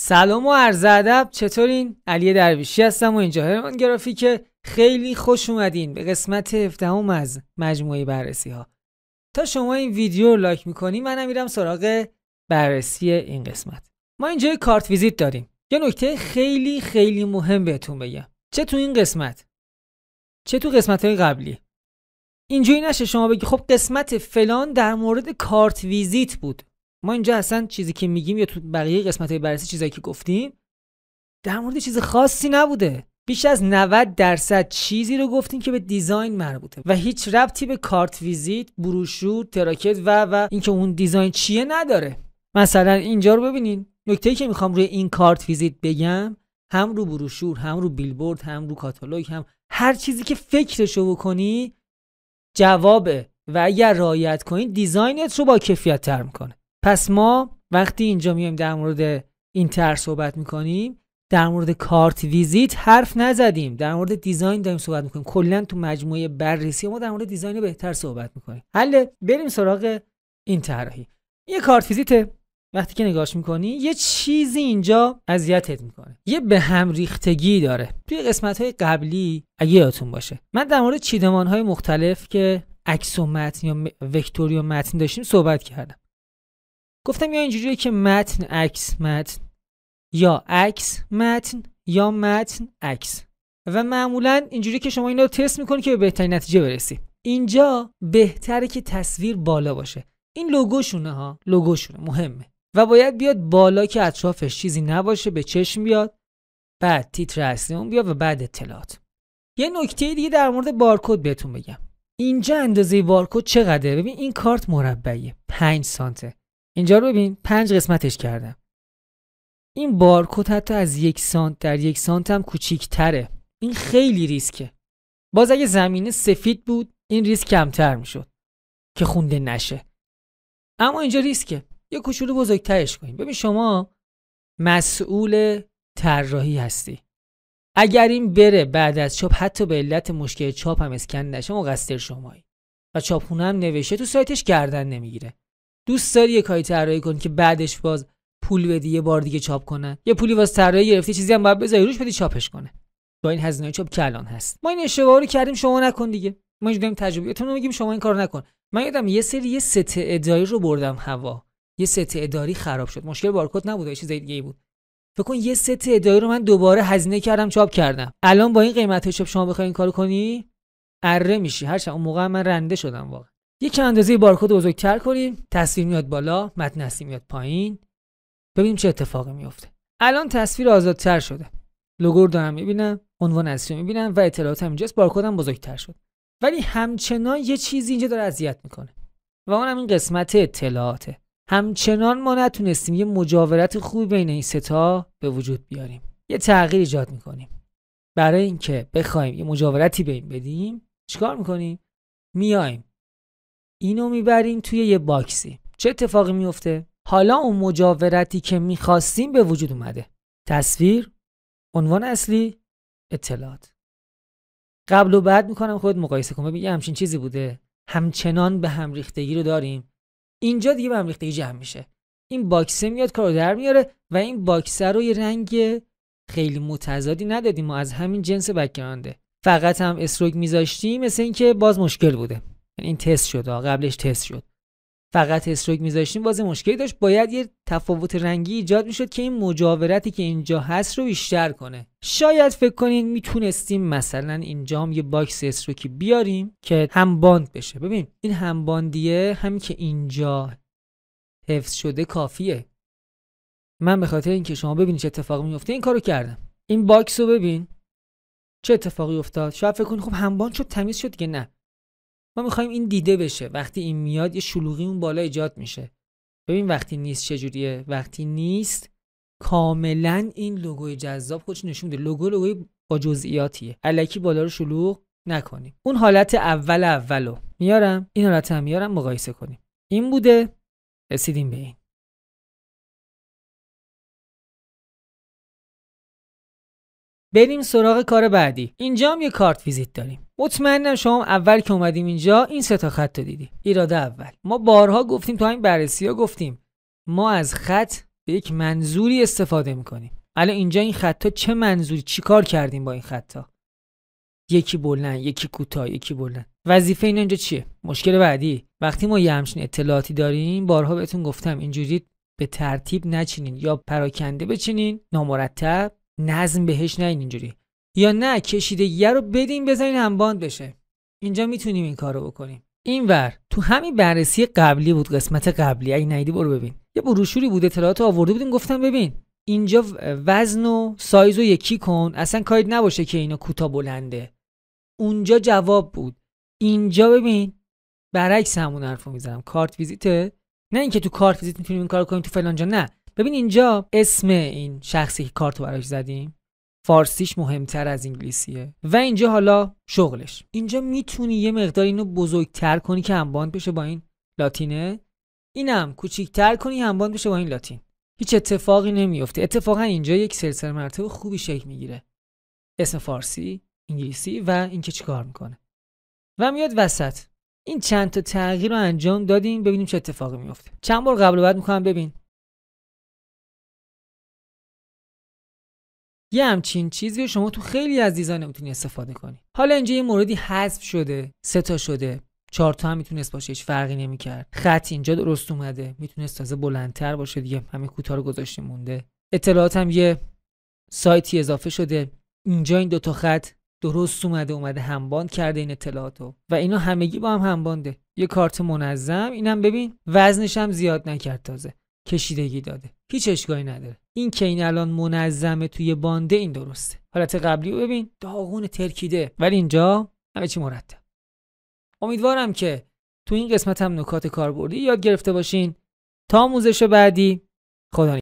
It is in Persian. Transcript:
سلام و عرض ادب چطورین علی درویشی هستم و اینجا هرمان گرافیک خیلی خوش اومدین به قسمت 17 از مجموعه بررسی ها تا شما این ویدیو رو لایک میکنین منم میرم سراغ بررسی این قسمت ما اینجا کارت ویزیت داریم یه نکته خیلی خیلی مهم بهتون بگم چه تو این قسمت چه تو قسمت های قبلی اینجوری نشه شما بگی خب قسمت فلان در مورد کارت ویزیت بود ما اینجا اصلا چیزی که میگیم یا تو بقیه قسمت های بررسی چیزایی که گفتیم در مورد چیز خاصی نبوده بیش از 90 درصد چیزی رو گفتیم که به دیزاین مربوطه و هیچ ربطی به کارت ویزیت، بروشور، تراکت و و اینکه اون دیزاین چیه نداره. مثلا اینجا رو ببینین. نکته که میخوام روی این کارت ویزیت بگم هم رو بروشور، هم رو بیلبورد، هم رو کاتالوگ، هم هر چیزی که فکرشو بکنی جوابه و اگر رعایت کنی دیزاینت رو با کیفیت میکنه. پس ما وقتی اینجا میایم در مورد این اینتر صحبت میکنیم در مورد کارت ویزیت حرف نزدیم در مورد دیزاین داریم صحبت میکنیم کلا تو مجموعه بررسی ما در مورد دیزاین بهتر صحبت میکنیم حل بریم سراغ این طراحی یه کارت ویزیت وقتی که نگاش میکنی یه چیزی اینجا اذیتت میکنه یه به هم ریختگی داره توی قسمت های قبلی اگه یادتون باشه من در مورد چیدمان های مختلف که عکس و متن یا وکتوری و متن داشتیم صحبت کردم گفتم یا اینجوریه که متن عکس متن یا عکس متن یا متن عکس و معمولا اینجوری که شما اینو رو تست میکنید که به بهترین نتیجه برسی اینجا بهتره که تصویر بالا باشه این لوگوشونه ها لوگوشونه مهمه و باید بیاد بالا که اطرافش چیزی نباشه به چشم بیاد بعد تیتر اصلی اون بیاد و بعد اطلاعات یه نکته دیگه در مورد بارکد بهتون بگم اینجا اندازه بارکد چقدره ببین این کارت مربعیه 5 سانته اینجا رو ببین پنج قسمتش کردم این بارکد حتی از یک سانت در یک سانت هم کوچیکتره این خیلی ریسکه باز اگه زمینه سفید بود این ریسک کمتر میشد که خونده نشه اما اینجا ریسکه یه کوچولو بزرگترش کنیم ببین شما مسئول طراحی هستی اگر این بره بعد از چاپ حتی به علت مشکل چاپ هم اسکن نشه مقصر شمایی و چاپ هم نوشته تو سایتش گردن نمیگیره دوست داری یه کاری طراحی کن که بعدش باز پول بدی یه بار دیگه چاپ کنه یه پولی واسه طراحی گرفتی چیزی هم باید بذاری روش بدی چاپش کنه با این هزینه چاپ که الان هست ما این اشتباه رو کردیم شما نکن دیگه ما اینجا داریم تجربه میگیم شما این کار نکن من یادم یه سری یه ست اداری رو بردم هوا یه ست اداری خراب شد مشکل بارکد نبود چیز دیگه بود فکر کن یه ست اداری رو من دوباره هزینه کردم چاپ کردم الان با این قیمت چاپ شما بخوای این کارو کنی اره میشی هرچند اون موقع من رنده شدم واقعا یک اندازه بارکد بزرگتر کنیم تصویر میاد بالا متن اصلی میاد پایین ببینیم چه اتفاقی میفته الان تصویر آزادتر شده لوگو رو دارم میبینم عنوان اصلی میبینم و اطلاعات هم اینجاست هم بزرگتر شد ولی همچنان یه چیزی اینجا داره اذیت میکنه و اونم این قسمت اطلاعاته همچنان ما نتونستیم یه مجاورت خوبی بین این ستا به وجود بیاریم یه تغییر ایجاد میکنیم برای اینکه بخوایم یه مجاورتی به بدیم چیکار میکنیم میایم اینو میبریم توی یه باکسی چه اتفاقی میفته حالا اون مجاورتی که میخواستیم به وجود اومده تصویر عنوان اصلی اطلاعات قبل و بعد میکنم خود مقایسه کنم ببین همچین چیزی بوده همچنان به هم ریختگی رو داریم اینجا دیگه به هم ریختگی جمع میشه این باکسه میاد کارو در میاره و این باکسه رو یه رنگ خیلی متضادی ندادیم از همین جنس بکرانده فقط هم اسروک میذاشتیم مثل اینکه باز مشکل بوده یعنی این تست شد قبلش تست شد فقط استروک میذاشتیم بازی مشکلی داشت باید یه تفاوت رنگی ایجاد میشد که این مجاورتی که اینجا هست رو بیشتر کنه شاید فکر کنید میتونستیم مثلا اینجا هم یه باکس استروکی بیاریم که هم باند بشه ببین این هم باندیه هم که اینجا حفظ شده کافیه من به خاطر اینکه شما ببینید چه اتفاقی میفته این کارو کردم این باکس رو ببین چه اتفاقی افتاد شاید فکر کنید خب باند شد تمیز شد دیگه نه ما میخوایم این دیده بشه وقتی این میاد یه شلوغی اون بالا ایجاد میشه ببین وقتی نیست چجوریه وقتی نیست کاملا این لوگوی جذاب خودش نشون میده لوگو لوگوی با جزئیاتیه الکی بالا رو شلوغ نکنیم اون حالت اول اولو میارم این حالت هم میارم مقایسه کنیم این بوده رسیدیم به این بریم سراغ کار بعدی اینجا هم یه کارت ویزیت داریم مطمئنم شما اول که اومدیم اینجا این سه تا خط رو دیدی ایراده اول ما بارها گفتیم تو این بررسی ها گفتیم ما از خط به یک منظوری استفاده میکنیم الان اینجا این خط ها چه منظوری چی کار کردیم با این خط ها یکی بلند یکی کوتاه یکی بلند وظیفه این اینجا چیه مشکل بعدی وقتی ما یه همچین اطلاعاتی داریم بارها بهتون گفتم اینجوری به ترتیب نچینین یا پراکنده بچینین نامرتب نظم بهش نین اینجوری یا نه کشیده یه رو بدین بزنین هم باند بشه اینجا میتونیم این کارو بکنیم این اینور تو همین بررسی قبلی بود قسمت قبلی اگه نیدی برو ببین یه بروشوری بود اطلاعات آورده بودیم گفتم ببین اینجا وزن و سایز و یکی کن اصلا کاید نباشه که اینو کوتاه بلنده اونجا جواب بود اینجا ببین برعکس همون حرف رو میزنم کارت ویزیته نه اینکه تو کارت ویزیت میتونیم این کار کنیم تو جا نه ببین اینجا اسم این شخصی که کارتو براش زدیم فارسیش مهمتر از انگلیسیه و اینجا حالا شغلش اینجا میتونی یه مقدار اینو بزرگتر کنی که همباند بشه با این لاتینه اینم کوچیکتر کنی همباند بشه با این لاتین هیچ اتفاقی نمیفته اتفاقا اینجا یک سلسله مرتبه خوبی شکل میگیره اسم فارسی انگلیسی و اینکه چیکار میکنه و میاد وسط این چند تا تغییر رو انجام دادیم ببینیم چه اتفاقی میفته چند بار قبل و بعد میکنم ببین یه همچین چیزی رو شما تو خیلی از دیزاین استفاده کنی حالا اینجا یه موردی حذف شده سه تا شده چهار تا هم میتونست باشه هیچ فرقی نمیکرد خط اینجا درست اومده میتونست تازه بلندتر باشه دیگه همه کوتاه رو گذاشته مونده اطلاعات هم یه سایتی اضافه شده اینجا این دو تا خط درست اومده اومده همباند کرده این اطلاعاتو و اینا همگی با هم همبانده یه کارت منظم اینم ببین وزنش هم زیاد نکرد تازه کشیدگی داده هیچ اشکالی نداره این که این الان منظمه توی بانده این درسته حالت قبلی رو ببین داغون ترکیده ولی اینجا همه چی مرتب امیدوارم که تو این قسمت هم نکات کاربردی یاد گرفته باشین تا آموزش بعدی خدا